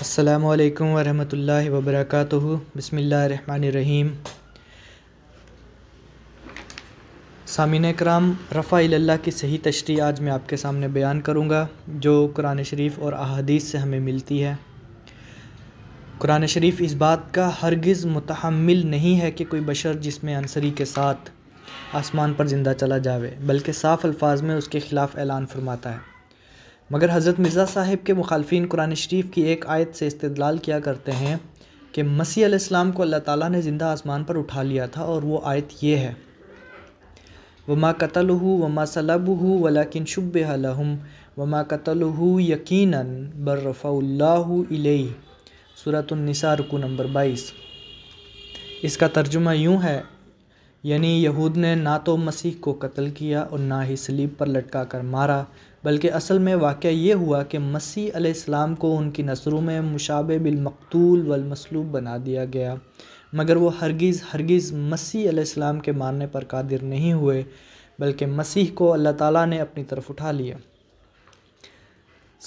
अस्सलाम वालेकुम वरहमतुल्लाहि वबरकातुहु बिस्मिल्लाहिर रहीम सामिन कराम रफ़ा इल्ला की सही तशरी आज मैं आपके सामने बयान करूँगा जो कुरान शरीफ और अहादीस से हमें मिलती है कुरान शरीफ इस बात का हरगिज़ मुतहमल नहीं है कि कोई बशर जिसमें अंसरी के साथ आसमान पर ज़िंदा चला जावे बल्कि साफ़ अल्फाज में उसके ख़िलाफ़ ऐलान फरमाता है मगर हज़रत मिर्ज़ा साहिब के मुखालफी कुरान शरीफ की एक आयत से इस्तलाल किया करते हैं कि मसीह अलैहिस्सलाम को अल्लाह ताला ने ज़िंदा आसमान पर उठा लिया था और वो आयत ये है वमा कतल वमा सलब वलाकिन शुब लहम वमा कतल यकीन बर्रफ़ल्लाई सूरतनिसा रुकू नंबर बाईस इसका तर्जुमा यूँ है यानी यहूद ने ना तो मसीह को कत्ल किया और ना ही सलीब पर लटका कर मारा बल्कि असल में वाक़ ये हुआ कि मसीह अलैहिस्सलाम को उनकी नसरों में मुशाबे बिलमकतूल वलमसलूब बना दिया गया मगर वो हरगिज़ हरगिज़ मसीह अलैहिस्सलाम के मानने पर कादिर नहीं हुए बल्कि मसीह को अल्लाह ताला ने अपनी तरफ उठा लिया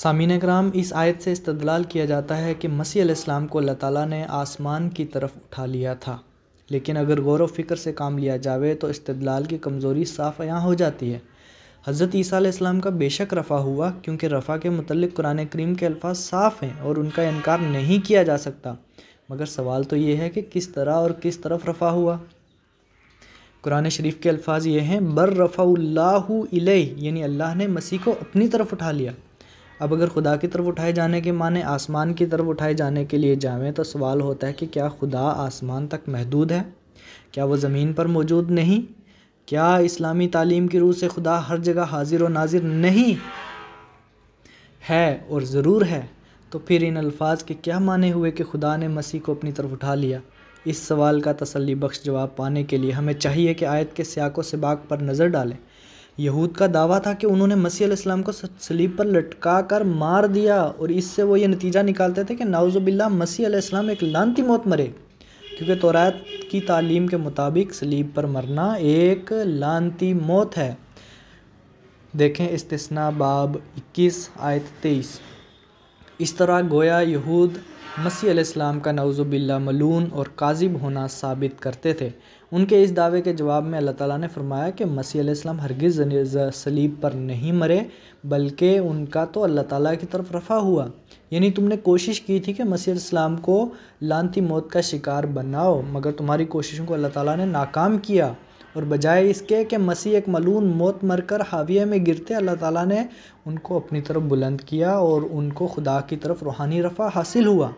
सामीन कराम इस आयत से इस्तलाल किया जाता है कि मसीह अलैहिस्सलाम को अल्लाह ताला ने आसमान की तरफ उठा लिया था लेकिन अगर गौर व फिक्र से काम लिया जावे तो इस्तलाल की कमज़ोरी साफ यहाँ हो जाती है हज़रत ईसीम इस्लाम का बेशक रफ़ा हुआ क्योंकि रफ़ा के मतलब कुरान करीम के अल्फाज साफ़ हैं और उनका इनकार नहीं किया जा सकता मगर सवाल तो ये है कि किस तरह और किस तरफ रफ़ा हुआ कुरान शरीफ के अल्फाज ये हैं बर रफ़ाल्लाह यानी अल्लाह ने मसीह को अपनी तरफ उठा लिया अब अगर खुदा की तरफ उठाए जाने के माने आसमान की तरफ उठाए जाने के लिए जावें तो सवाल होता है कि क्या खुदा आसमान तक महदूद है क्या वो ज़मीन पर मौजूद नहीं क्या इस्लामी तालीम की रूह से खुदा हर जगह हाजिर व नाजिर नहीं है और ज़रूर है तो फिर इन अल्फाज के क्या माने हुए कि खुदा ने मसीह को अपनी तरफ उठा लिया इस सवाल का तसली बख्श जवाब पाने के लिए हमें चाहिए कि आयत के सियाको सिबाक पर नज़र डालें यहूद का दावा था कि उन्होंने मसीह इस्लाम को सलीब पर लटका कर मार दिया और इससे वो ये नतीजा निकालते थे कि नाउज़बिल्ला मसीह इस्लाम एक लानती मौत मरे क्योंकि तौरात की तालीम के मुताबिक सलीब पर मरना एक लानती मौत है देखें इस्तना बाब 21 आयत 23 इस तरह गोया यहूद मसीह अलैहिस्सलाम का नवज़ुबिल्ला मलून और काजिब होना साबित करते थे उनके इस दावे के जवाब में अल्लाह ताला ने फरमाया कि मसीह अलैहिस्सलाम हरगिज़ सलीब पर नहीं मरे बल्कि उनका तो अल्लाह ताला की तरफ रफ़ा हुआ यानी तुमने कोशिश की थी कि मसीह अलैहिस्सलाम को लानती मौत का शिकार बनाओ मगर तुम्हारी कोशिशों को अल्लाह ताला ने नाकाम किया और बजाय इसके कि मसीह एक मलून मौत मरकर हाविया में गिरते अल्लाह ताला ने उनको अपनी तरफ बुलंद किया और उनको खुदा की तरफ रूहानी रफ़ा हासिल हुआ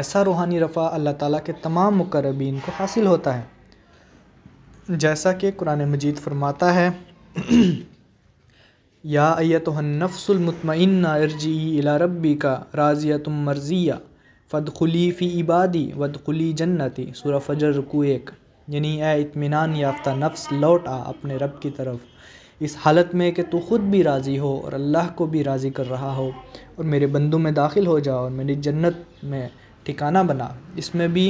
ऐसा रूहानी रफ़ा अल्लाह ताला के तमाम मुकरबीन को हासिल होता है जैसा कि कुरान मजीद फरमाता है या अयत नफ़सलमतमिन अरजी इला रब्बी का राजिया तुम मर्जिया खुली फ़ी इबादी वद खुली जन्नती सूरा फजर रुकू एक यानी इतमान याफ्ता नफ्स लौट आ अपने रब की तरफ इस हालत में कि तू ख़ुद भी राज़ी हो और अल्लाह को भी राज़ी कर रहा हो और मेरे बंदों में दाखिल हो जाओ और मेरी जन्नत में ठिकाना बना इसमें भी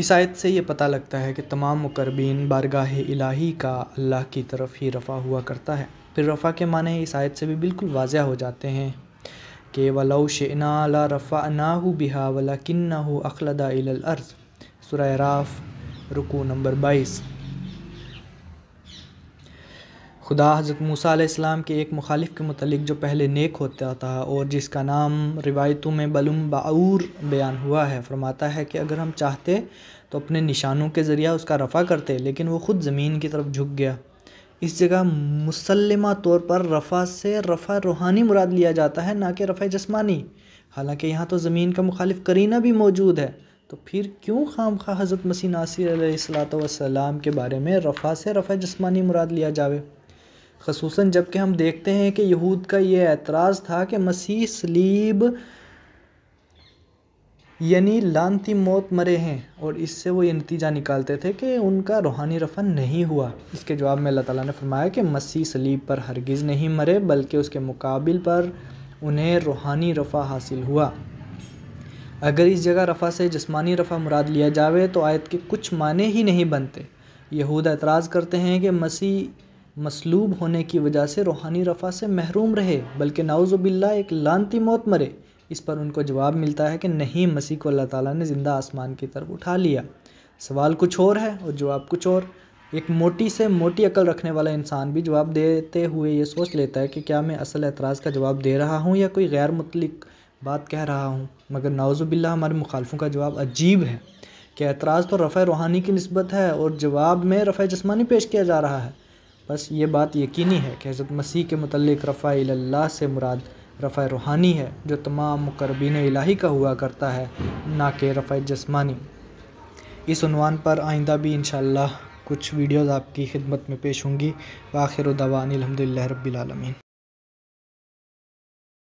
इस आयत से ये पता लगता है कि तमाम मुकरबीन बारगाह इलाही का अल्लाह की तरफ ही रफ़ा हुआ करता है फिर रफ़ा के माने इस आयत से भी बिल्कुल वाजह हो जाते हैं के वलौ शना रफ़ा नाहू बिहा वला किन्ना हो अखलदा अर्ज़ सुरह रुकू नंबर बाईस खुदा हज़रत मूसा इस्लाम के एक मुखालिफ के मतलब जो पहले नेक होता था और जिसका नाम रिवायतों में बलुम बाऊर बयान हुआ है फरमाता है कि अगर हम चाहते तो अपने निशानों के ज़रिया उसका रफ़ा करते लेकिन वो ख़ुद ज़मीन की तरफ झुक गया इस जगह मुसलमा तौर पर रफ़ा से रफ़ा रूहानी मुराद लिया जाता है ना कि रफ़ा जस्मानी हालांकि यहाँ तो ज़मीन का मुखालिफ करीना भी मौजूद है तो फिर क्यों खाम खा हज़रत मसी नासिर सलाम के बारे में रफ़ा से रफ़ा जस्मानी मुराद लिया जावे खसूस जबकि हम देखते हैं कि यहूद का ये एतराज़ था कि मसीह सलीब यानी लानती मौत मरे हैं और इससे वो ये नतीजा निकालते थे कि उनका रूहानी रफन नहीं हुआ इसके जवाब में अल्लाह ताला ने फरमाया कि मसीह सलीब पर हरगिज़ नहीं मरे बल्कि उसके मुकाबिल पर उन्हें रूहानी रफ़ा हासिल हुआ अगर इस जगह रफ़ा से जिस्मानी रफ़ा मुराद लिया जावे तो आयत के कुछ माने ही नहीं बनते यहूद एतराज़ करते हैं कि मसीह मसलूब होने की वजह से रूहानी रफ़ा से महरूम रहे बल्कि नाउज़बिल्ला एक लानती मौत मरे इस पर उनको जवाब मिलता है कि नहीं मसीह को अल्लाह ताला ने ज़िंदा आसमान की तरफ उठा लिया सवाल कुछ और है और जवाब कुछ और एक मोटी से मोटी अकल रखने वाला इंसान भी जवाब देते हुए ये सोच लेता है कि क्या मैं असल एतराज़ का जवाब दे रहा हूँ या कोई गैर मुतलिक बात कह रहा हूँ मगर नावजुबिल्ला हमारे मुखालफों का जवाब अजीब है कि एतराज़ तो रफ़ रूहानी की नस्बत है और जवाब में रफ़ जस्मानी पेश किया जा रहा है बस ये बात यकीनी है कि हज़रत मसीह के मतलब रफ़ा से मुराद रफ़ रूहानी है जो तमाम मुकरबिन इलाही का हुआ करता है ना कि रफ़ जस्मानी इस उनवान पर आइंदा भी इन कुछ वीडियोज़ आपकी खिदमत में पेश होंगी वाखिर दवा अलहमदिल्ला रबीआलमीन